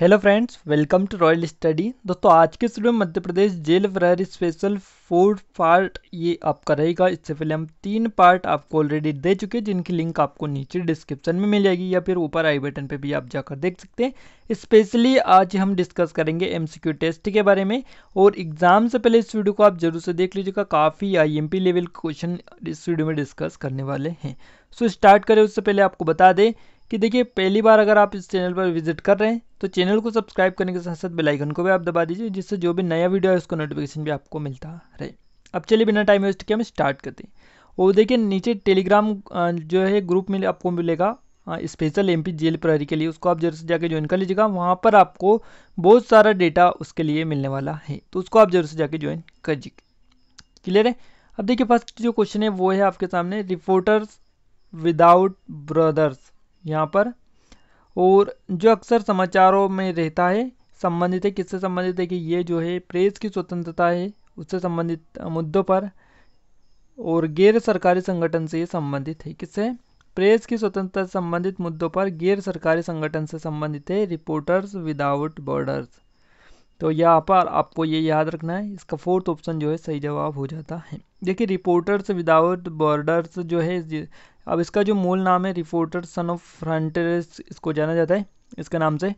hello friends welcome to royal study दोस्तों आज के स्टूडियो में Madhya Pradesh jail library special four part ये आपका रहेगा इससे पहले हम तीन पार्ट आपको ऑलरेडी दे चुके हैं जिनकी लिंक आपको नीचे डिस्क्रिप्शन में मिल जाएगी या फिर ऊपर आई बटन पे भी आप जाकर देख सकते हैं स्पेशली आज हम डिस्कस करेंगे एम टेस्ट के बारे में और एग्जाम से पहले इस वीडियो को आप जरूर से देख लीजिएगा काफ़ी आई लेवल क्वेश्चन इस वीडियो में डिस्कस करने वाले हैं सो स्टार्ट करें उससे पहले आपको बता दें कि देखिए पहली बार अगर आप इस चैनल पर विजिट कर रहे हैं तो चैनल को सब्सक्राइब करने के साथ साथ बेलाइकन को भी आप दबा दीजिए जिससे जो भी नया वीडियो है उसका नोटिफिकेशन भी आपको मिलता रहे अब चलिए बिना टाइम वेस्ट किए हम स्टार्ट करते हैं वो देखिए नीचे टेलीग्राम जो है ग्रुप में आपको मिलेगा स्पेशल एम पी जेल प्रहरी के लिए उसको आप जरूर से जाके ज्वाइन कर लीजिएगा वहाँ पर आपको बहुत सारा डेटा उसके लिए मिलने वाला है तो उसको आप जरूर से जाके ज्वाइन कर दीजिए क्लियर है अब देखिए फर्स्ट जो क्वेश्चन है वो है आपके सामने रिपोर्टर्स विदाउट ब्रदर्स यहाँ पर और जो अक्सर समाचारों में रहता है संबंधित है किससे संबंधित है कि ये जो है प्रेस की स्वतंत्रता है उससे संबंधित मुद्दों पर और गैर सरकारी संगठन से ये संबंधित है किससे प्रेस की स्वतंत्रता से संबंधित मुद्दों पर गैर सरकारी संगठन से संबंधित है रिपोर्टर्स विदाउट बॉर्डर्स तो यहाँ पर आपको ये याद रखना है इसका फोर्थ ऑप्शन जो है सही जवाब हो जाता है देखिए रिपोर्टर्स विदाउट बॉर्डर्स जो है अब इसका जो मूल नाम है रिपोर्टर सन ऑफ फ्रंटियर्स इसको जाना जाता है इसके नाम से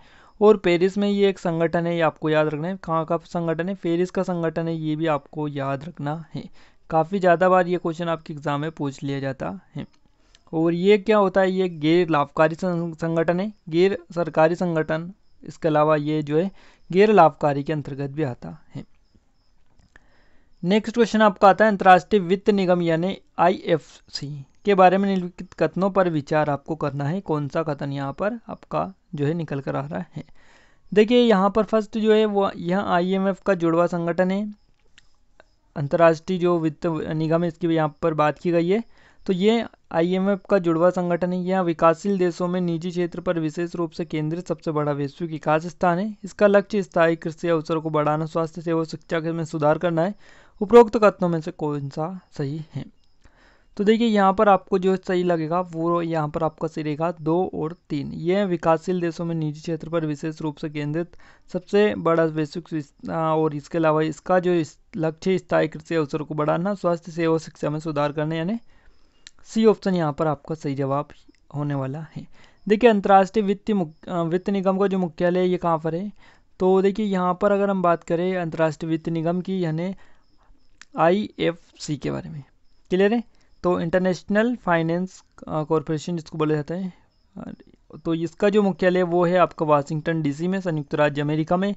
और पेरिस में ये एक संगठन है ये आपको याद रखना है कहाँ का संगठन है पेरिस का संगठन है ये भी आपको याद रखना है काफ़ी ज़्यादा बार ये क्वेश्चन आपके एग्ज़ाम में पूछ लिया जाता है और ये क्या होता है ये गैर लाभकारी संगठन है गैर सरकारी संगठन इसके अलावा ये जो है गैर लाभकारी के अंतर्गत भी आता है नेक्स्ट क्वेश्चन आपका आता है अंतर्राष्ट्रीय वित्त निगम यानी आईएफसी के बारे में निम्नलिखित कथनों पर विचार आपको करना है कौन सा कथन यहाँ पर आपका जो है निकल कर आ रहा है देखिए यहाँ पर फर्स्ट जो है वो यह आईएमएफ का जुड़वा संगठन है अंतर्राष्ट्रीय जो वित्त निगम है इसकी यहाँ पर बात की गई है तो ये एफ का जुड़वा संगठन है यह विकासशील देशों में निजी क्षेत्र पर विशेष रूप से केंद्रित सबसे बड़ा वैश्विक विकास स्थान है इसका लक्ष्य स्थायी कृषि अवसर को बढ़ाना स्वास्थ्य सेवा शिक्षा में सुधार करना है उपरोक्त कथनों में से कौन सा सही है तो देखिए यहाँ पर आपको जो सही लगेगा वो यहाँ पर आपका सही रहेगा दो और तीन ये विकासशील देशों में निजी क्षेत्र पर विशेष रूप से केंद्रित सबसे बड़ा वैश्विक और इसके अलावा इसका जो लक्ष्य स्थायी कृषि अवसर को बढ़ाना स्वास्थ्य सेवा और शिक्षा में सुधार करने यानी सी ऑप्शन यहाँ पर आपका सही जवाब होने वाला है देखिए अंतर्राष्ट्रीय वित्तीय वित्त निगम का जो मुख्यालय है ये कहाँ पर है तो देखिए यहाँ पर अगर हम बात करें अंतर्राष्ट्रीय वित्त निगम की यानी आईएफसी के बारे में क्लियर है तो इंटरनेशनल फाइनेंस कॉरपोरेशन जिसको बोला जाता है uh, तो इसका जो मुख्यालय वो है आपका वाशिंगटन डीसी में संयुक्त राज्य अमेरिका में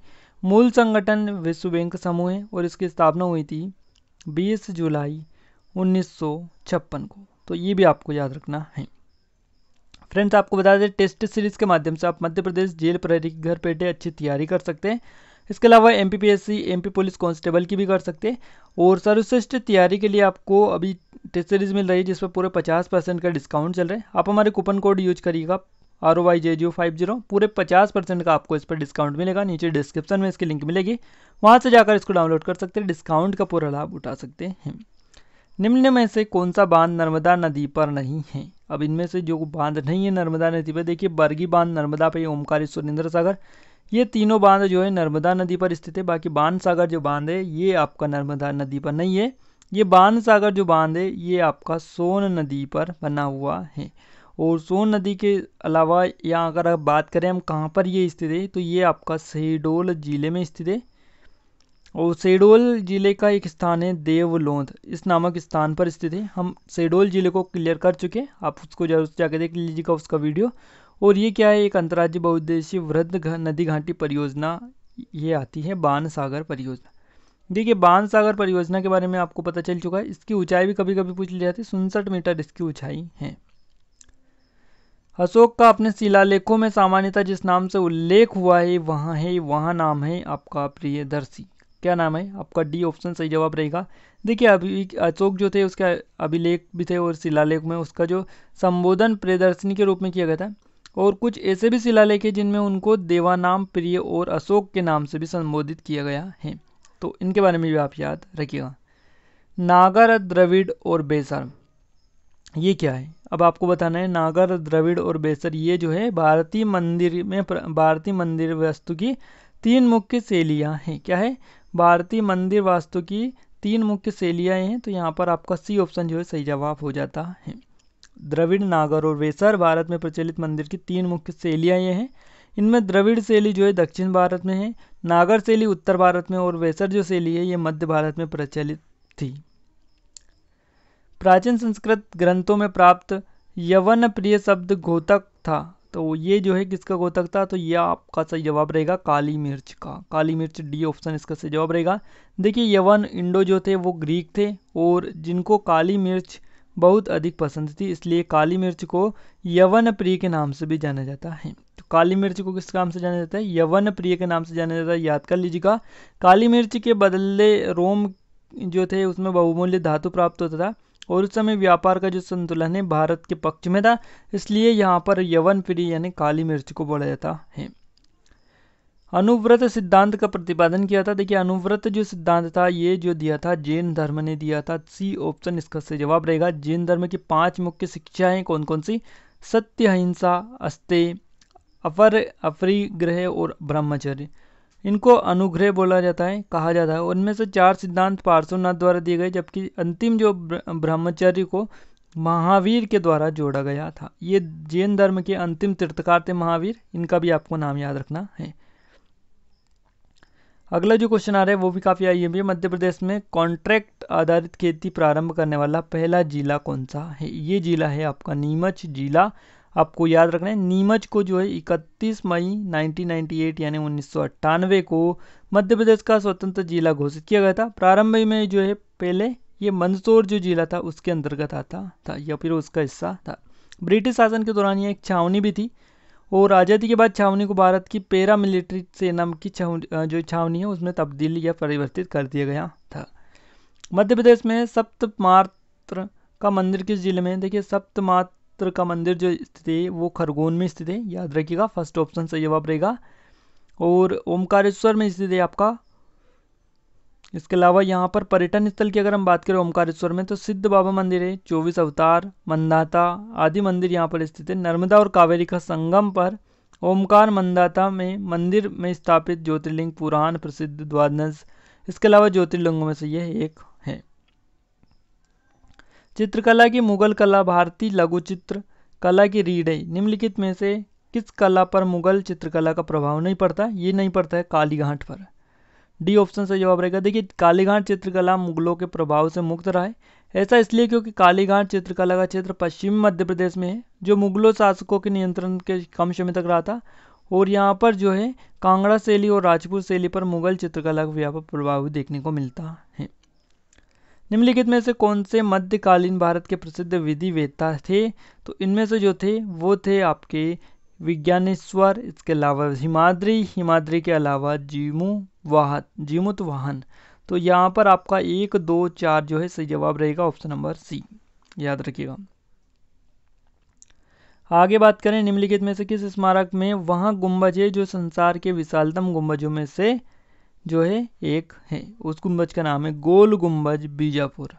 मूल संगठन विश्व बैंक समूह है और इसकी स्थापना हुई थी 20 जुलाई 1956 को तो ये भी आपको याद रखना है फ्रेंड्स आपको बता दें टेस्ट सीरीज के माध्यम से आप मध्य प्रदेश जेल प्रहरी के घर बैठे अच्छी तैयारी कर सकते हैं इसके अलावा एम पी पुलिस कांस्टेबल की भी कर सकते हैं और सर्वश्रेष्ठ तैयारी के लिए आपको अभी टेस्ट सीरीज मिल रही है जिस पर पूरे पचास परसेंट का डिस्काउंट चल रहा है आप हमारे कूपन कोड यूज करिएगा R O Y J G O five zero पूरे पचास परसेंट का आपको इस पर डिस्काउंट मिलेगा नीचे डिस्क्रिप्शन में इसकी लिंक मिलेगी वहाँ से जाकर इसको डाउनलोड कर सकते हैं डिस्काउंट का पूरा लाभ उठा सकते हैं निम्न में से कौन सा बांध नर्मदा नदी पर नहीं है अब इनमें से जो बांध नहीं है नर्मदा नदी पर देखिए बरगी बांध नर्मदा पर ओमकारी सुरेंद्र सागर ये तीनों बांध जो है नर्मदा नदी पर स्थित है बाकी बांध सागर जो बांध है ये आपका नर्मदा नदी पर नहीं है ये बांध सागर जो बांध है ये आपका सोन नदी पर बना हुआ है और सोन नदी के अलावा यहाँ अगर आप बात करें हम कहाँ पर ये स्थित है तो ये आपका शहडोल जिले में स्थित है और शहडोल जिले का एक स्थान है देवलोंद इस नामक स्थान पर स्थित है हम शहडोल जिले को क्लियर कर चुके हैं आप उसको जरूर जाके देख लीजिएगा उसका वीडियो और ये क्या है एक अंतर्राज्य बहुद्देशीय वृद्ध नदी घाटी परियोजना ये आती है बाण सागर परियोजना देखिए बान सागर परियोजना के बारे में आपको पता चल चुका है इसकी ऊंचाई भी कभी कभी पूछ ली जाती है सुनसठ मीटर इसकी ऊंचाई है अशोक का अपने शिलालेखों में सामान्यता जिस नाम से उल्लेख हुआ है वहाँ है वहाँ नाम है आपका प्रियदर्शी क्या नाम है आपका डी ऑप्शन सही जवाब रहेगा देखिए अभी अशोक जो थे उसका अभिलेख भी थे और शिलालेख में उसका जो संबोधन प्रियदर्शनी के रूप में किया गया था और कुछ ऐसे भी शिलालेख हैं जिनमें उनको देवानाम प्रिय और अशोक के नाम से भी संबोधित किया गया है तो इनके बारे में भी आप याद रखिएगा नागर द्रविड़ और बेसर ये क्या है अब आपको बताना है नागर द्रविड़ और बेसर ये जो है भारतीय मंदिर में भारतीय मंदिर वास्तु की तीन मुख्य शैलियाँ हैं क्या है भारतीय मंदिर वास्तु की तीन मुख्य शैलियाँ हैं तो यहाँ पर आपका सी ऑप्शन जो है सही जवाब हो जाता है द्रविड़ नागर और वेसर भारत में प्रचलित मंदिर की तीन मुख्य शैलियाँ ये हैं इनमें द्रविड़ शैली जो है दक्षिण भारत में है नागर शैली उत्तर भारत में और वेसर जो शैली है ये मध्य भारत में प्रचलित थी प्राचीन संस्कृत ग्रंथों में प्राप्त यवन प्रिय शब्द घोतक था तो ये जो है किसका घोतक था तो ये आपका सही जवाब रहेगा काली मिर्च का काली मिर्च डी ऑप्शन इसका सही जवाब रहेगा देखिए यवन इंडो जो थे वो ग्रीक थे और जिनको काली मिर्च बहुत अधिक पसंद थी इसलिए काली मिर्च को यवन प्रिय के नाम से भी जाना जाता है तो काली मिर्च को किस नाम से जाना जाता है यवन प्रिय के नाम से जाना जाता है याद कर लीजिएगा काली मिर्च के बदले रोम जो थे उसमें बहुमूल्य धातु प्राप्त होता था और उस समय व्यापार का जो संतुलन है भारत के पक्ष में था इसलिए यहाँ पर यवन प्रिय यानी काली मिर्च को बोला जाता है अनुव्रत सिद्धांत का प्रतिपादन किया था देखिए अनुव्रत जो सिद्धांत था ये जो दिया था जैन धर्म ने दिया था सी ऑप्शन इसका से जवाब रहेगा जैन धर्म की पांच मुख्य शिक्षाएं कौन कौन सी सत्य अहिंसा अस्ते अपर अपरिग्रह और ब्रह्मचर्य इनको अनुग्रह बोला जाता है कहा जाता है उनमें से चार सिद्धांत पार्श्वनाथ द्वारा दिए गए जबकि अंतिम जो ब्रह्मचर्य को महावीर के द्वारा जोड़ा गया था ये जैन धर्म के अंतिम तीर्थकार थे महावीर इनका भी आपको नाम याद रखना है अगला जो क्वेश्चन आ रहा है वो भी काफ़ी आई है मध्य प्रदेश में कॉन्ट्रैक्ट आधारित खेती प्रारंभ करने वाला पहला जिला कौन सा है ये जिला है आपका नीमच जिला आपको याद रखना है नीमच को जो है 31 मई 1998 यानी उन्नीस को मध्य प्रदेश का स्वतंत्र जिला घोषित किया गया था प्रारंभ में जो है पहले ये मंदसौर जो जिला था उसके अंतर्गत आता था, था या फिर उसका हिस्सा था ब्रिटिश शासन के दौरान ये एक छावनी भी थी और आज़ादी के बाद छावनी को भारत की पैरा मिलिट्री सेना की छावनी जो छावनी है उसमें तब्दीली या परिवर्तित कर दिया गया था मध्य प्रदेश में सप्तमात्र का मंदिर किस जिले में देखिए सप्तमात्र का मंदिर जो स्थित है वो खरगोन में स्थित है याद रखिएगा फर्स्ट ऑप्शन सही जवाब रहेगा और ओमकारेश्वर में स्थित है आपका इसके अलावा यहाँ पर पर्यटन स्थल की अगर हम बात करें ओमकारेश्वर में तो सिद्ध बाबा मंदिर है चौबीस अवतार मंदाता आदि मंदिर यहाँ पर स्थित है नर्मदा और कावेरी का संगम पर ओमकार मंदाता में मंदिर में स्थापित ज्योतिर्लिंग पुराण प्रसिद्ध द्वादश इसके अलावा ज्योतिर्लिंगों में से यह एक है चित्रकला की मुगल कला भारतीय लघु चित्र कला की रीढ़ है निम्नलिखित में से किस कला पर मुगल चित्रकला का प्रभाव नहीं पड़ता ये नहीं पड़ता है कालीघाट पर डी ऑप्शन से जवाब रहेगा देखिए कालीघाट चित्रकला मुगलों के प्रभाव से मुक्त रहा है ऐसा इसलिए क्योंकि कालीघाट चित्रकला का क्षेत्र पश्चिम मध्य प्रदेश में है जो मुगलों शासकों के नियंत्रण के कम समय तक रहा था और यहाँ पर जो है कांगड़ा शैली और राजपूत शैली पर मुगल चित्रकला का व्यापक प्रभाव देखने को मिलता है निम्नलिखित में से कौन से मध्यकालीन भारत के प्रसिद्ध विधि वेता थे तो इनमें से जो थे वो थे आपके विज्ञानेश्वर इसके अलावा हिमाद्री हिमाद्री के अलावा जीमू वाहन जीमुत वाहन तो यहाँ पर आपका एक दो चार जो है सही जवाब रहेगा ऑप्शन नंबर सी याद रखिएगा आगे बात करें निम्नलिखित में से किस स्मारक में वह गुंबज है जो संसार के विशालतम गुंबजों में से जो है एक है उस गुंबज का नाम है गोल गुंबज बीजापुर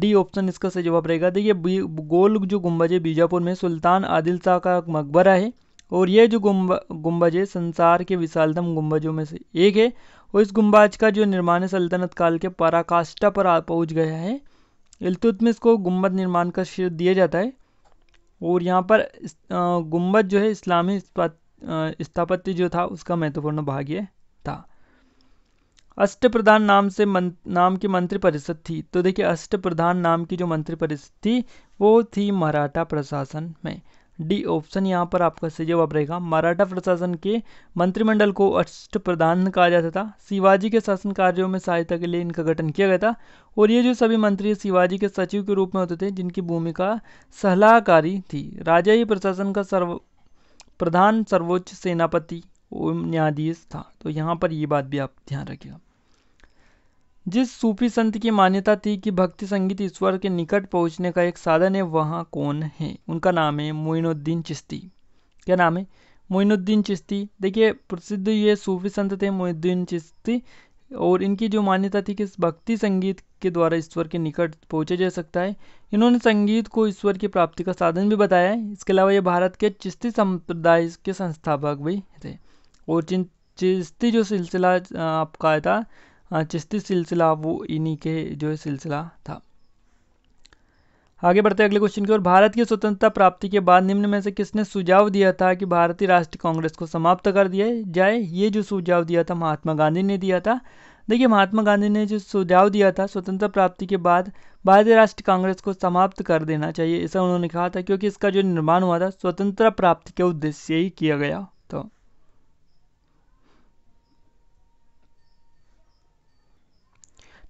डी ऑप्शन इसका सही जवाब रहेगा देखिए गोल जो गुंबज है बीजापुर में सुल्तान आदिल शाह का मकबरा है और ये जो गुम्ब गुम्बज है संसार के विशालतम गुम्बजों में से एक है और इस गुम्बाज का जो निर्माण सल्तनत काल के पराकाष्ठा पर पहुंच पहुँच गया है में को गुम्बद निर्माण का श्रेय दिया जाता है और यहाँ पर गुम्बद जो है इस्लामी स्थापत्य जो था उसका महत्वपूर्ण भाग ये था अष्ट प्रधान नाम से मन, नाम की मंत्री परिषद थी तो देखिए अष्ट प्रधान नाम की जो मंत्री परिषद थी वो थी मराठा प्रशासन में डी ऑप्शन यहाँ पर आपका सही जवाब रहेगा मराठा प्रशासन के मंत्रिमंडल को अष्ट प्रधान कहा जाता था शिवाजी के शासन कार्यों में सहायता के लिए इनका गठन किया गया था और ये जो सभी मंत्री शिवाजी के सचिव के रूप में होते थे जिनकी भूमिका सलाहकारी थी राजा ये प्रशासन का सर्व प्रधान सर्वोच्च सेनापति न्यायाधीश था तो यहाँ पर ये बात भी आप ध्यान रखिएगा जिस सूफी संत की मान्यता थी कि भक्ति संगीत ईश्वर के निकट पहुंचने का एक साधन है वहाँ कौन है उनका नाम है मोइनुद्दीन चिश्ती क्या नाम है मोइनुद्दीन चिश्ती देखिए प्रसिद्ध ये सूफी संत थे मोइनुद्दीन चिश्ती और इनकी जो मान्यता थी कि भक्ति संगीत के द्वारा ईश्वर के निकट पहुंचा जा सकता है इन्होंने संगीत को ईश्वर की प्राप्ति का साधन भी बताया है इसके अलावा ये भारत के चिश्ती संप्रदाय के संस्थापक भी थे और चिश्ती जो सिलसिला आपका आया था हाँ, चिश्ती सिलसिला वो इन्हीं के जो है सिलसिला था आगे बढ़ते अगले क्वेश्चन की ओर भारत की स्वतंत्रता प्राप्ति के बाद निम्न में से किसने सुझाव दिया था कि भारतीय राष्ट्रीय कांग्रेस को समाप्त कर दिया जाए ये जो सुझाव दिया था महात्मा गांधी ने दिया था देखिए महात्मा गांधी ने जो सुझाव दिया था स्वतंत्रता प्राप्ति के बाद भारतीय राष्ट्रीय कांग्रेस को समाप्त कर देना चाहिए ऐसा उन्होंने कहा था क्योंकि इसका जो निर्माण हुआ था स्वतंत्रता प्राप्ति के उद्देश्य से ही किया गया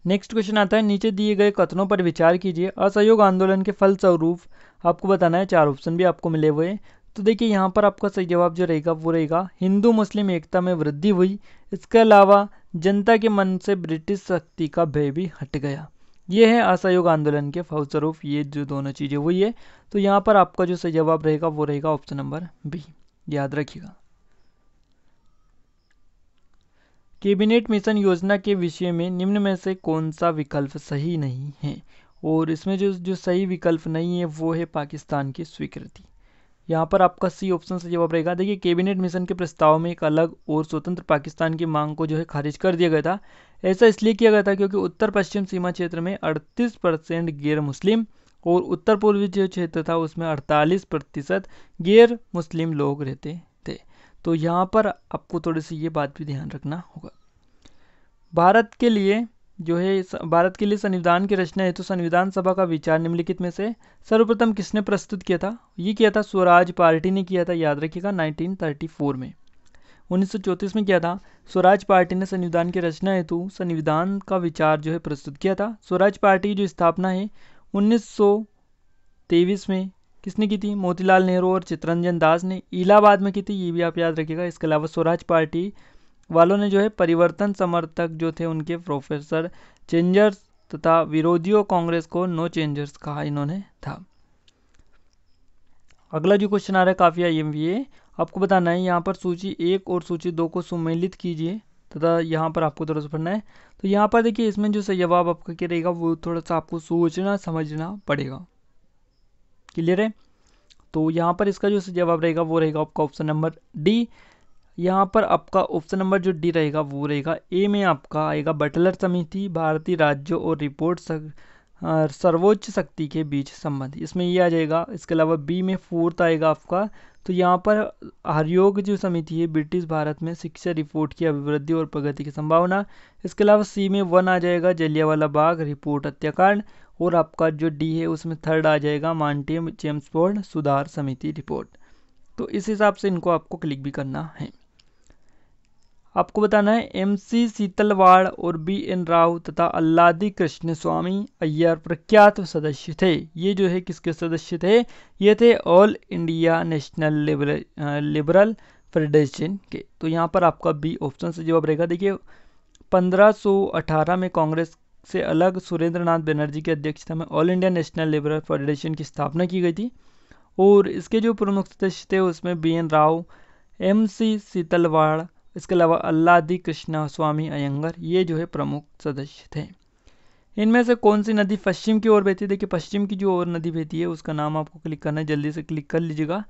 नेक्स्ट क्वेश्चन आता है नीचे दिए गए कथनों पर विचार कीजिए असहयोग आंदोलन के फलस्वरूप आपको बताना है चार ऑप्शन भी आपको मिले हुए तो देखिए यहाँ पर आपका सही जवाब जो रहेगा वो रहेगा हिंदू मुस्लिम एकता में वृद्धि हुई इसके अलावा जनता के मन से ब्रिटिश शक्ति का भय भी हट गया ये है असहयोग आंदोलन के फलस्वरूप ये जो दोनों चीज़ें हुई है तो यहाँ पर आपका जो सही जवाब रहेगा वो रहेगा ऑप्शन नंबर बी याद रखिएगा कैबिनेट मिशन योजना के विषय में निम्न में से कौन सा विकल्प सही नहीं है और इसमें जो जो सही विकल्प नहीं है वो है पाकिस्तान की स्वीकृति यहाँ पर आपका सी ऑप्शन से जवाब रहेगा देखिए कैबिनेट मिशन के प्रस्ताव में एक अलग और स्वतंत्र पाकिस्तान की मांग को जो है खारिज कर दिया गया था ऐसा इसलिए किया गया था क्योंकि उत्तर पश्चिम सीमा क्षेत्र में 38 परसेंट गैर मुस्लिम और उत्तर पूर्वी जो क्षेत्र था उसमें 48 प्रतिशत गैर मुस्लिम लोग रहते तो यहाँ पर आपको थोड़ी सी ये बात भी ध्यान रखना होगा भारत के लिए जो है भारत के लिए संविधान की रचना हेतु तो संविधान सभा का विचार निम्नलिखित में से सर्वप्रथम किसने प्रस्तुत किया था ये किया था स्वराज पार्टी ने किया था याद रखिएगा 1934 में 1934 में किया था स्वराज पार्टी ने संविधान की रचना हेतु संविधान का विचार जो है प्रस्तुत किया था स्वराज पार्टी की जो स्थापना है उन्नीस में किसने की थी मोतीलाल नेहरू और चित्रंजन दास ने इलाहाबाद में की थी ये भी आप याद रखिएगा इसके अलावा स्वराज पार्टी वालों ने जो है परिवर्तन समर्थक जो थे उनके प्रोफेसर चेंजर्स तथा विरोधियों कांग्रेस को नो चेंजर्स कहा इन्होंने था अगला जो क्वेश्चन आ रहा है काफ़ी आई एम आपको बताना है यहाँ पर सूची एक और सूची दो को सुमेलित कीजिए तथा यहाँ पर आपको थोड़ा सा पढ़ना है तो यहाँ पर देखिए इसमें जो सही जवाब आपका क्या रहेगा वो थोड़ा सा आपको सोचना समझना पड़ेगा क्लियर है तो यहाँ पर इसका जो जवाब रहेगा वो रहेगा आपका ऑप्शन नंबर डी यहाँ पर आपका ऑप्शन नंबर जो डी रहेगा वो रहेगा ए में आपका आएगा बटलर समिति भारतीय राज्यों और रिपोर्ट सर्वोच्च शक्ति के बीच संबंध इसमें ये आ जाएगा इसके अलावा बी में फोर्थ आएगा आपका तो यहाँ पर हरियोग जो समिति है ब्रिटिश भारत में शिक्षा रिपोर्ट की अभिवृद्धि और प्रगति की संभावना इसके अलावा सी में वन आ जाएगा जलियावाला बाग रिपोर्ट हत्याकांड और आपका जो डी है उसमें थर्ड आ जाएगा मांटे चेम्सफोर्ड सुधार समिति रिपोर्ट तो इस हिसाब से इनको आपको क्लिक भी करना है आपको बताना है एमसी शीतलवाड़ और बी एन राव तथा अल्लादी कृष्ण स्वामी अय्यर प्रख्यात सदस्य थे ये जो है किसके सदस्य थे ये थे All India National Liberal Federation के तो यहाँ पर आपका बी ऑप्शन से जवाब रहेगा देखिए 1518 में कांग्रेस से अलग सुरेंद्रनाथ बनर्जी की अध्यक्षता में All India National Liberal Federation की स्थापना की गई थी और इसके जो प्रमुख सदस्य थे उसमें B N Rao M C Setalvad इसके अलावा अल्लादी कृष्णा स्वामी अयंगर ये जो है प्रमुख सदस्य थे इनमें से कौन सी नदी पश्चिम की ओर बहती है देखिए पश्चिम की जो और नदी बहती है उसका नाम आपको क्लिक करना है जल्दी से क्लिक कर लीजिएगा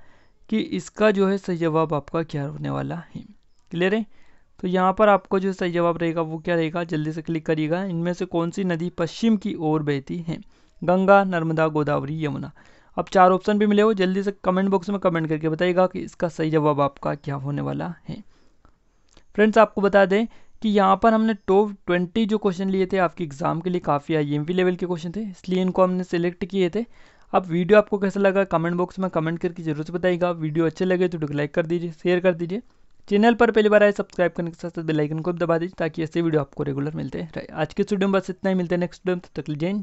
कि इसका जो है सही जवाब आपका क्या होने वाला है क्लियर है तो यहाँ पर आपको जो सही जवाब रहेगा वो क्या रहेगा जल्दी से क्लिक करिएगा इनमें से कौन सी नदी पश्चिम की ओर बहती है गंगा नर्मदा गोदावरी यमुना अब चार ऑप्शन भी मिले हो जल्दी से कमेंट बॉक्स में कमेंट करके बताइएगा कि इसका सही जवाब आपका क्या होने वाला है फ्रेंड्स आपको बता दें कि यहाँ पर हमने टॉप ट्वेंटी जो क्वेश्चन लिए थे आपके एग्ज़ाम के लिए काफ़ी आई एम लेवल के क्वेश्चन थे इसलिए इनको हमने सेलेक्ट किए थे अब वीडियो आपको कैसा लगा कमेंट बॉक्स में कमेंट करके जरूर से बताइएगा वीडियो अच्छे लगे तो लाइक कर दीजिए शेयर कर दीजिए चैनल पर पहली बार आए सब्सक्राइब करने के साथ साथ बेलाइकन को दबा दीजिए ताकि ऐसे वीडियो आपको रेगुलर मिलते रहे आज के स्टूडियो में बस इतना ही मिलते हैं नेक्स्ट तो तक लीजिए